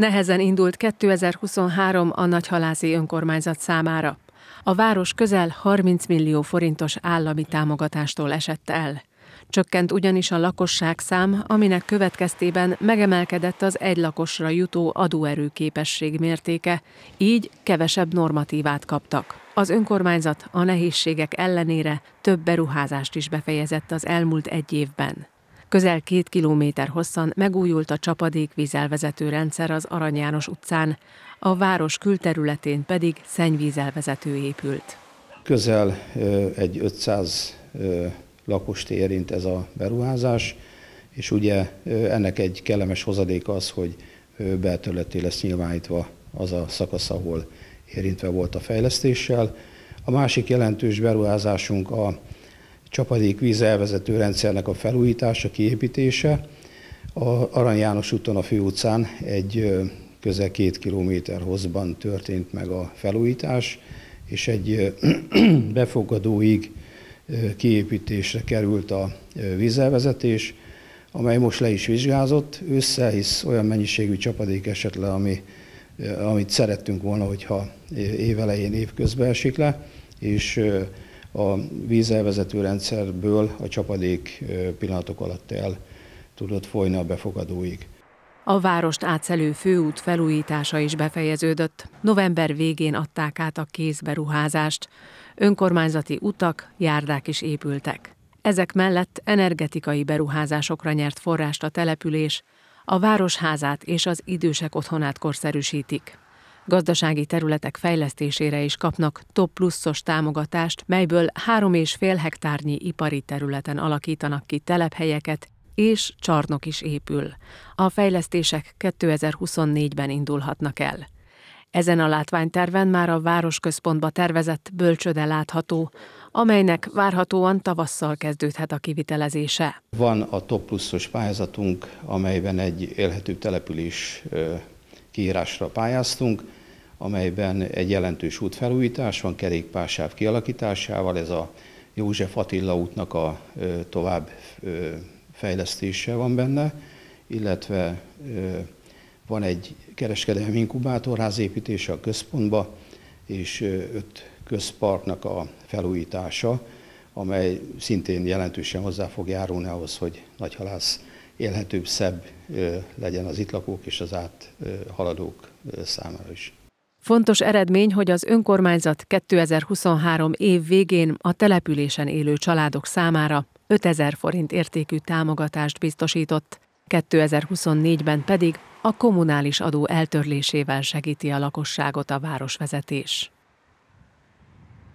nehezen indult 2023 a Nagyhalászi önkormányzat számára. A város közel 30 millió forintos állami támogatástól esett el. Csökkent ugyanis a lakosság szám, aminek következtében megemelkedett az egy lakosra jutó adóerőképesség mértéke, így kevesebb normatívát kaptak. Az önkormányzat a nehézségek ellenére több beruházást is befejezett az elmúlt egy évben. Közel két kilométer hosszan megújult a csapadékvízelvezető rendszer az Arany János utcán, a város külterületén pedig szennyvízelvezető épült. Közel egy 500 lakost érint ez a beruházás, és ugye ennek egy kellemes hozadéka az, hogy belterületé lesz nyilvánítva az a szakasz, ahol érintve volt a fejlesztéssel. A másik jelentős beruházásunk a csapadék elvezető rendszernek a felújítása, kiépítése. A Arany János úton a főutcán egy közel két kilométer hosszban történt meg a felújítás, és egy befogadóig kiépítésre került a vízelvezetés, amely most le is vizsgázott össze, hisz olyan mennyiségű csapadék esett le, ami, amit szerettünk volna, hogyha évelején, évközben esik le, és a vízelvezető rendszerből a csapadék pillanatok alatt el tudott folyni a befogadóig. A várost átszelő főút felújítása is befejeződött. November végén adták át a kézberuházást. Önkormányzati utak, járdák is épültek. Ezek mellett energetikai beruházásokra nyert forrást a település, a városházát és az idősek otthonát korszerűsítik. Gazdasági területek fejlesztésére is kapnak top pluszos támogatást, melyből 3,5 hektárnyi ipari területen alakítanak ki telephelyeket, és csarnok is épül. A fejlesztések 2024-ben indulhatnak el. Ezen a látványterven már a városközpontba tervezett bölcsöde látható, amelynek várhatóan tavasszal kezdődhet a kivitelezése. Van a top pluszos pályázatunk, amelyben egy élhető település kiírásra pályáztunk, amelyben egy jelentős útfelújítás van kerékpársáv kialakításával, ez a József Attila útnak a tovább fejlesztése van benne, illetve van egy kereskedelmi inkubátorház építése a központba, és öt közparknak a felújítása, amely szintén jelentősen hozzá fog járulni ahhoz, hogy Nagyhalász élhetőbb, szebb legyen az itt lakók és az áthaladók számára is. Fontos eredmény, hogy az önkormányzat 2023 év végén a településen élő családok számára 5000 forint értékű támogatást biztosított, 2024-ben pedig a kommunális adó eltörlésével segíti a lakosságot a városvezetés.